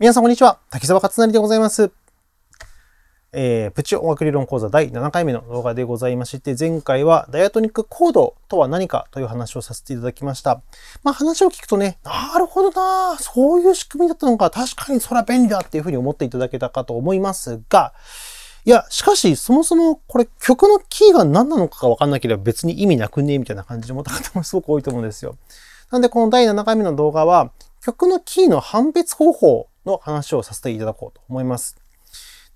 皆さんこんにちは。滝沢勝成でございます。えー、プチ音楽理論講座第7回目の動画でございまして、前回はダイアトニックコードとは何かという話をさせていただきました。まあ話を聞くとね、なるほどなそういう仕組みだったのか、確かにそら便利だっていうふうに思っていただけたかと思いますが、いや、しかし、そもそもこれ曲のキーが何なのかがわかんなければ別に意味なくねみたいな感じで思った方もすごく多いと思うんですよ。なんでこの第7回目の動画は、曲のキーの判別方法の話をさせていただこうと思います。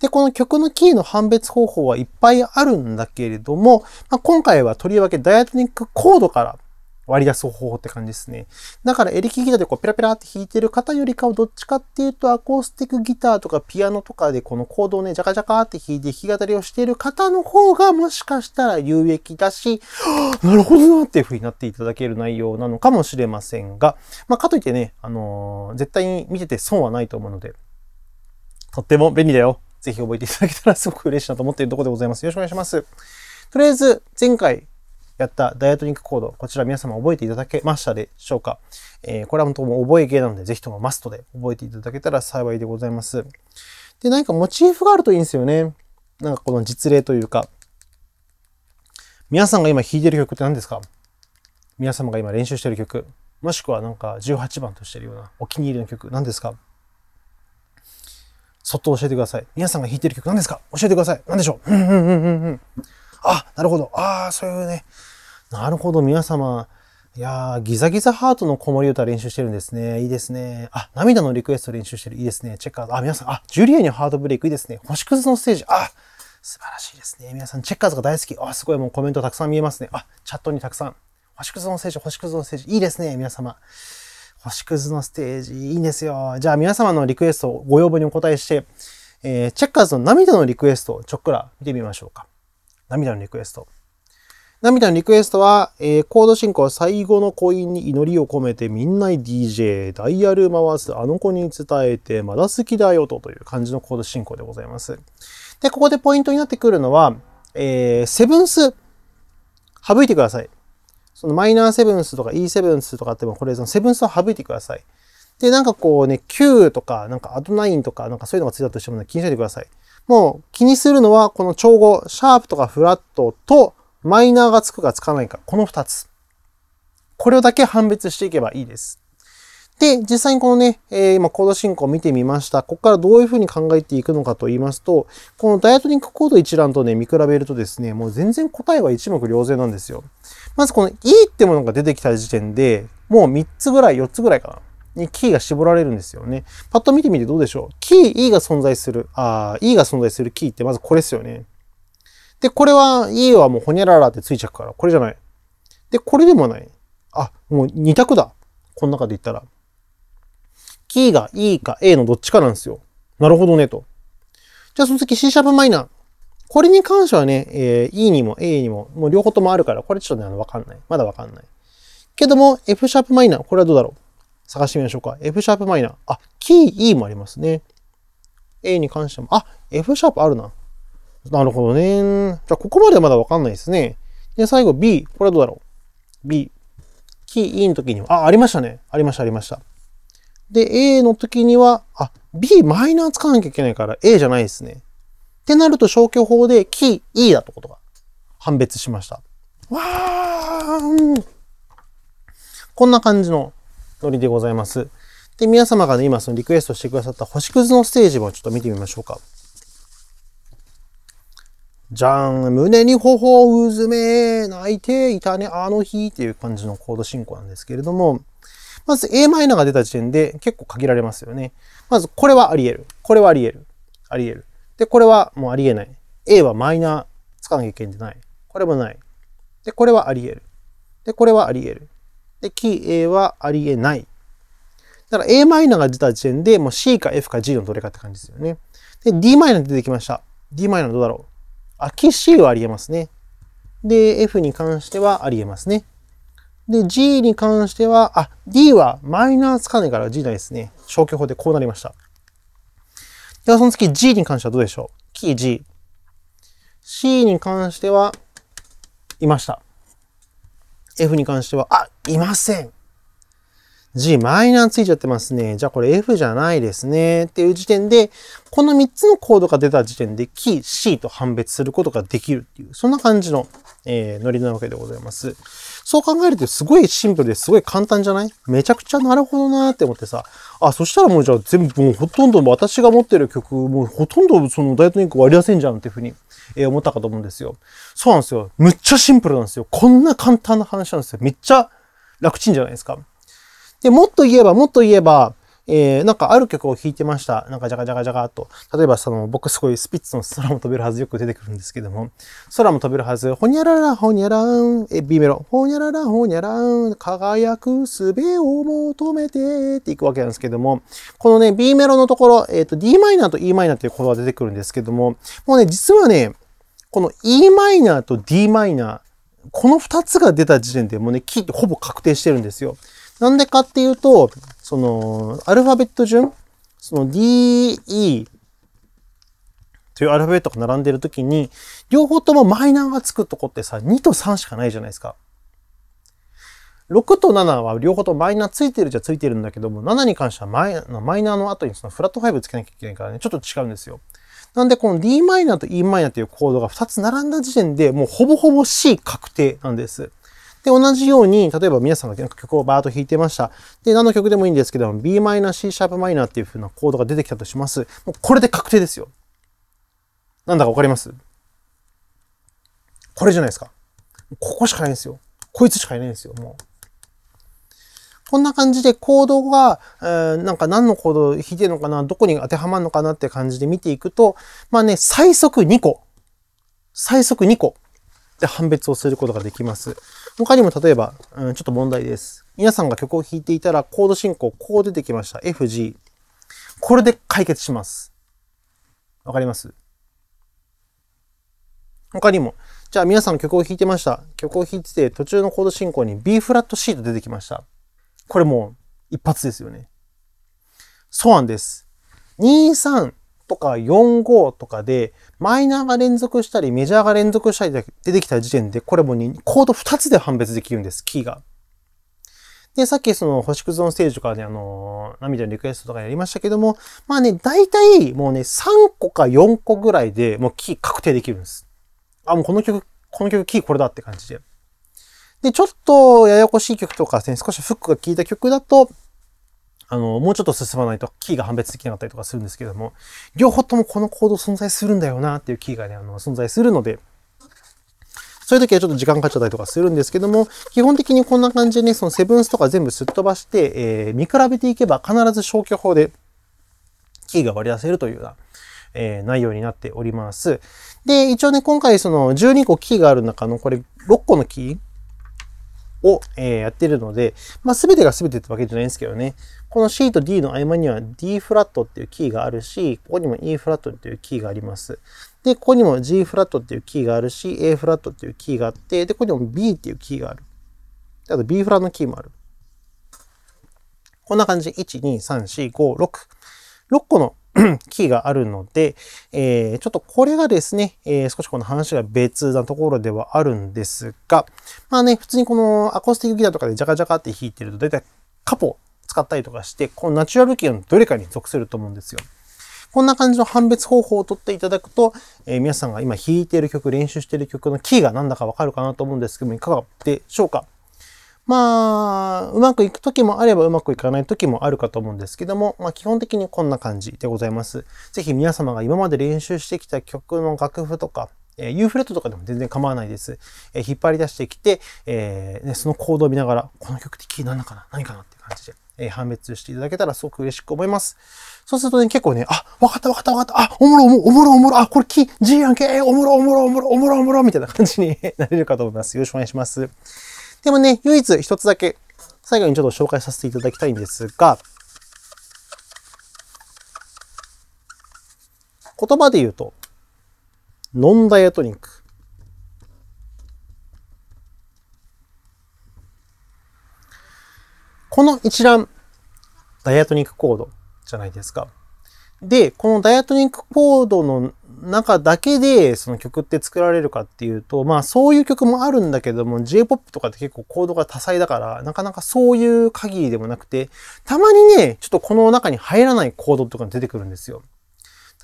で、この曲のキーの判別方法はいっぱいあるんだけれども、まあ、今回はとりわけダイアトニックコードから割り出す方法って感じですね。だからエレキギターでこうペラペラって弾いてる方よりかはどっちかっていうとアコースティックギターとかピアノとかでこのコードをね、ジャカジャカって弾いて弾き語りをしている方の方がもしかしたら有益だし、なるほどなっていう風になっていただける内容なのかもしれませんが、まあかといってね、あのー、絶対に見てて損はないと思うので、とっても便利だよ。ぜひ覚えていただけたらすごく嬉しいなと思っているところでございます。よろしくお願いします。とりあえず、前回やったダイアトニックコード、こちら皆様覚えていただけましたでしょうか、えー、これは本当も覚え芸なので、ぜひともマストで覚えていただけたら幸いでございます。で、何かモチーフがあるといいんですよね。なんかこの実例というか。皆さんが今弾いてる曲って何ですか皆様が今練習してる曲。もしくはなんか18番としてるようなお気に入りの曲何ですかそっと教えてください。皆さんが弾いてる曲何ですか教えてください。何でしょううんうんうんうんうん。あ、なるほど。ああ、そういうね。なるほど、皆様。いやー、ギザギザハートの子守歌練習してるんですね。いいですね。あ、涙のリクエスト練習してる。いいですね。チェッカーズ。あ、皆さん、あ、ジュリアにハートブレイク。いいですね。星屑のステージ。あ、素晴らしいですね。皆さん、チェッカーズが大好き。あ、すごい。もうコメントたくさん見えますね。あ、チャットにたくさん。星屑のステージ、星屑のステージ。いいですね。皆様。星屑のステージ。いいんですよ。じゃあ、皆様のリクエストをご要望にお答えして、えー、チェッカーズの涙のリクエストをちょっくら見てみましょうか。涙のリクエスト。涙のリクエストは、えー、コード進行最後のコインに祈りを込めてみんなに DJ、ダイヤル回す、あの子に伝えて、まだ好きだよとという感じのコード進行でございます。で、ここでポイントになってくるのは、えー、セブンス、省いてください。そのマイナーセブンスとか E セブンスとかってもこれ、そのセブンスを省いてください。で、なんかこうね、Q とか、なんかアドナインとか、なんかそういうのがついたとしてもね、気にしないでください。もう気にするのはこの調合、シャープとかフラットとマイナーがつくかつかないか、この二つ。これをだけ判別していけばいいです。で、実際にこのね、えー、今コード進行を見てみました。ここからどういうふうに考えていくのかと言いますと、このダイアトニックコード一覧とね、見比べるとですね、もう全然答えは一目瞭然なんですよ。まずこの E ってものが出てきた時点で、もう3つぐらい、4つぐらいかな。キーが絞られるんですよね。パッと見てみてどうでしょうキー E が存在する、ああ、E が存在するキーってまずこれですよね。で、これは E はもうホニャララってついちゃうから、これじゃない。で、これでもない。あ、もう2択だ。この中で言ったら。キーが E か A のどっちかなんですよ。なるほどね、と。じゃあその次 C シャープマイナー。これに関してはね、えー、E にも A にも、もう両方ともあるから、これちょっとね、わかんない。まだわかんない。けども、F シャープマイナー、これはどうだろう探してみましょうか。F シャープマイナー。あ、キー E もありますね。A に関しても、あ、F シャープあるな。なるほどね。じゃあ、ここまでまだわかんないですね。で、最後 B。これはどうだろう ?B。キー E の時には、あ、ありましたね。ありました、ありました。で、A の時には、あ、B マイナー使わなきゃいけないから A じゃないですね。ってなると消去法でキー E だってことが判別しました。わーんこんな感じのノリでございます。で、皆様がね、今そのリクエストしてくださった星屑のステージもちょっと見てみましょうか。じゃん胸に頬をうずめ泣いていたね、あの日っていう感じのコード進行なんですけれども、まず a マイナーが出た時点で結構限られますよね。まずこれはあり得る。これはあり得る。あり得る。で、これはもうあり得ない。A はマイナーつかなきゃいけない。これもない。で、これはあり得る。で、これはあり得る。で、キー A はありえない。だから a マイナーが出た時点でもう C か F か G のどれかって感じですよね。で、d マイナー出てきました。d マイナーどうだろうあ、キー C はありえますね。で、F に関してはありえますね。で、G に関しては、あ、D はマイナーつかないから G ないですね。消去法でこうなりました。では、その次 G に関してはどうでしょうキー G。C に関しては、いました。F に関しては、あ、いません。G マイナーついちゃってますね。じゃあこれ F じゃないですね。っていう時点で、この3つのコードが出た時点で、キー C と判別することができるっていう、そんな感じの、えー、ノリなわけでございます。そう考えるとすごいシンプルですごい簡単じゃないめちゃくちゃなるほどなーって思ってさ。あ、そしたらもうじゃあ全部もうほとんど私が持ってる曲、もうほとんどそのダイエットインク割り出せんじゃんっていうふうに、え思ったかと思うんですよ。そうなんですよ。むっちゃシンプルなんですよ。こんな簡単な話なんですよ。めっちゃ楽ちんじゃないですか。で、もっと言えば、もっと言えば、えー、なんかある曲を弾いてました。なんかジャカジャカジャカと。例えばその、僕すごいスピッツの空も飛べるはずよく出てくるんですけども、空も飛べるはず、ほにゃららほにゃらん、え、B メロ、ほにゃららほにゃらん、輝くすべを求めてっていくわけなんですけども、このね、B メロのところ、えっ、ー、と、d マイナーと e マイナーっていう言葉が出てくるんですけども、もうね、実はね、この e マイナーと d マイナー、この2つが出た時点でもうね、キーってほぼ確定してるんですよ。なんでかっていうと、その、アルファベット順、その DE というアルファベットが並んでるときに、両方ともマイナーがつくとこってさ、2と3しかないじゃないですか。6と7は両方とマイナーついてるじゃついてるんだけども、7に関してはマイマイナーの後にそのフラット5つけなきゃいけないからね、ちょっと違うんですよ。なんでこの d マイナーと e マイナーというコードが2つ並んだ時点でもうほぼほぼ C 確定なんです。で、同じように、例えば皆さんの曲をバーッと弾いてました。で、何の曲でもいいんですけども、Bm、C シャープマイナーっていう風なコードが出てきたとします。もうこれで確定ですよ。なんだかわかりますこれじゃないですか。ここしかないんですよ。こいつしかいないんですよ、もう。こんな感じで行動が、えー、なんか何の行動を引いてるのかな、どこに当てはまるのかなって感じで見ていくと、まあね、最速2個。最速2個で判別をすることができます。他にも例えば、うん、ちょっと問題です。皆さんが曲を弾いていたらコード進行こう出てきました。FG。これで解決します。わかります他にも、じゃあ皆さん曲を弾いてました。曲を弾いてて途中のコード進行に B フラット C と出てきました。これもう一発ですよね。そうなんです。2、3、とか4、5とかで、マイナーが連続したり、メジャーが連続したり出てきた時点で、これもうコード2つで判別できるんです、キーが。で、さっきその星屑のステージとかね、あのー、涙のリクエストとかやりましたけども、まあね、大体もうね、3個か4個ぐらいでもうキー確定できるんです。あ、もうこの曲、この曲キーこれだって感じで。で、ちょっとややこしい曲とかですね、少しフックが効いた曲だと、あの、もうちょっと進まないとキーが判別できなかったりとかするんですけども、両方ともこのコード存在するんだよなっていうキーがね、あの、存在するので、そういう時はちょっと時間かかっちゃったりとかするんですけども、基本的にこんな感じでね、そのセブンスとか全部すっ飛ばして、えー、見比べていけば必ず消去法でキーが割り出せるというような、えー、内容になっております。で、一応ね、今回その12個キーがある中のこれ6個のキーを、えやってるので、まあ、全てが全てってわけじゃないんですけどね。この C と D の合間には D フラットっていうキーがあるし、ここにも E フラットっていうキーがあります。で、ここにも G フラットっていうキーがあるし、A フラットっていうキーがあって、で、ここにも B っていうキーがある。あと B フラのキーもある。こんな感じ1、2、3、4、5、6。6個の キーがあるので、えー、ちょっとこれがですね、えー、少しこの話が別なところではあるんですが、まあね、普通にこのアコースティックギターとかでジャカジャカって弾いてると、だいたいカポ使ったりとかして、このナチュラルキーのどれかに属すると思うんですよ。こんな感じの判別方法をとっていただくと、えー、皆さんが今弾いている曲、練習している曲のキーが何だかわかるかなと思うんですけども、いかがでしょうかまあ、うまくいく時もあればうまくいかない時もあるかと思うんですけども、まあ基本的にこんな感じでございます。ぜひ皆様が今まで練習してきた曲の楽譜とか、えー、U フレットとかでも全然構わないです。えー、引っ張り出してきて、えーね、そのコードを見ながら、この曲ってキー何かな何かなって感じで、えー、判別していただけたらすごく嬉しく思います。そうするとね、結構ね、あ、わかったわかったわかった、あ、おもろおもろおもろおもろ、あ、これキー、G やんけ、おもろおもろおもろおもろおもろみたいな感じに なれるかと思います。よろしくお願いします。でもね、唯一一つだけ、最後にちょっと紹介させていただきたいんですが、言葉で言うと、ノンダイエットニック。この一覧、ダイエットニックコードじゃないですか。で、このダイアトニックコードの中だけでその曲って作られるかっていうと、まあそういう曲もあるんだけども、J-POP とかって結構コードが多彩だから、なかなかそういう限りでもなくて、たまにね、ちょっとこの中に入らないコードとか出てくるんですよ。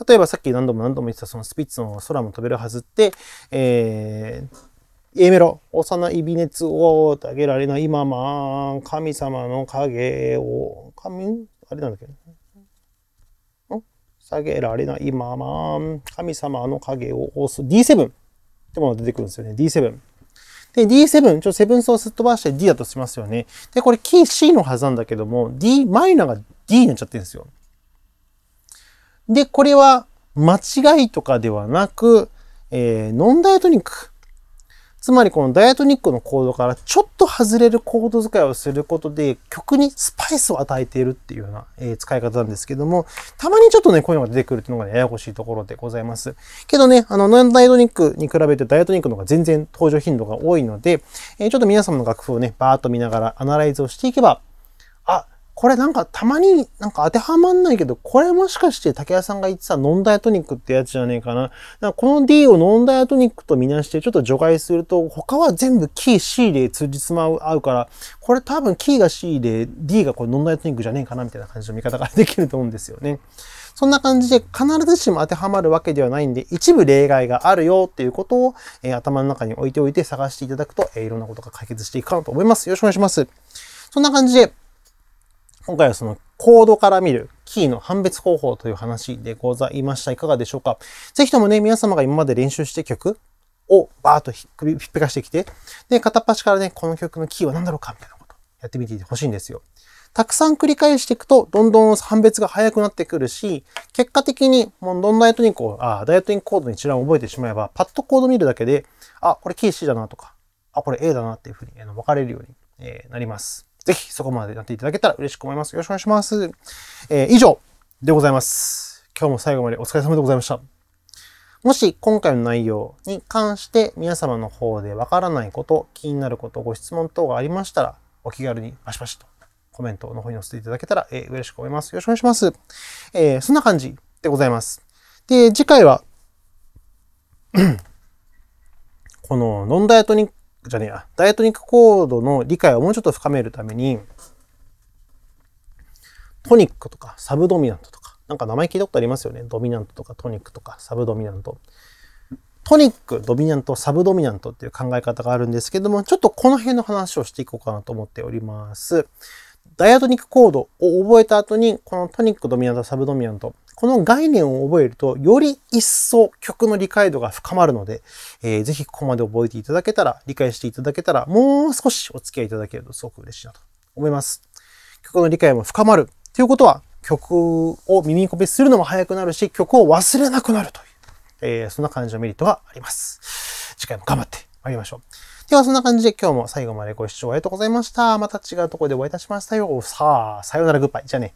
例えばさっき何度も何度も言ってたそのスピッツの空も飛べるはずって、えー、A メロ、幼い微熱をあげられない今まあ、神様の影を、神、あれなんだっけ下げられないまま、神様の影を押す D7 ってものが出てくるんですよね。D7。で、D7、ちょ、っとセブンスをすっ飛ばして D だとしますよね。で、これキー C のはずなんだけども、D マイナーが D になっちゃってるんですよ。で、これは間違いとかではなく、えー、ノンダイトニック。つまりこのダイアトニックのコードからちょっと外れるコード使いをすることで曲にスパイスを与えているっていうような、え使い方なんですけども、たまにちょっとね、こういうのが出てくるっていうのが、ね、ややこしいところでございます。けどね、あの、ノンダイアトニックに比べてダイアトニックの方が全然登場頻度が多いので、えちょっと皆様の楽譜をね、バーっと見ながらアナライズをしていけば、これなんかたまになんか当てはまんないけど、これもしかして竹谷さんが言ってたノンダイアトニックってやつじゃねえかな。なこの D をノンダイアトニックとみなしてちょっと除外すると、他は全部キー C で通じつま合うから、これ多分キーが C で D がこれノンダイアトニックじゃねえかなみたいな感じの見方ができると思うんですよね。そんな感じで必ずしも当てはまるわけではないんで、一部例外があるよっていうことを、えー、頭の中に置いておいて探していただくと、えー、いろんなことが解決していくかなと思います。よろしくお願いします。そんな感じで、今回はそのコードから見るキーの判別方法という話でございました。いかがでしょうかぜひともね、皆様が今まで練習して曲をバーッとひっひっぺかしてきて、で、片っ端からね、この曲のキーは何だろうかみたいなことやってみてほしいんですよ。たくさん繰り返していくと、どんどん判別が早くなってくるし、結果的に、もうどんなやとにこう、ああ、ダイエットインコードに一覧を覚えてしまえば、パッとコード見るだけで、あ、これキー C だなとか、あ、これ A だなっていうふうに、分かれるように、えなります。ぜひそこまでやっていただけたら嬉しく思います。よろしくお願いします。えー、以上でございます。今日も最後までお疲れ様でございました。もし今回の内容に関して皆様の方でわからないこと、気になること、ご質問等がありましたら、お気軽にバシバシとコメントの方に載せていただけたら、えー、嬉しく思います。よろしくお願いします。えー、そんな感じでございます。で、次回は このノンダイアトニックじゃねえや、ダイエトニックコードの理解をもうちょっと深めるために、トニックとかサブドミナントとか、なんか名前聞いたことありますよね。ドミナントとかトニックとかサブドミナント。トニック、ドミナント、サブドミナントっていう考え方があるんですけども、ちょっとこの辺の話をしていこうかなと思っております。ダイアトニックコードを覚えた後に、このトニックドミナント、サブドミナント、この概念を覚えると、より一層曲の理解度が深まるので、えー、ぜひここまで覚えていただけたら、理解していただけたら、もう少しお付き合いいただけるとすごく嬉しいなと思います。曲の理解も深まるということは、曲を耳コピするのも早くなるし、曲を忘れなくなるという、えー、そんな感じのメリットがあります。次回も頑張って参りましょう。ではそんな感じで今日も最後までご視聴ありがとうございました。また違うところでお会いいたしましたよ。さあ、さよならグッバイ。じゃあね。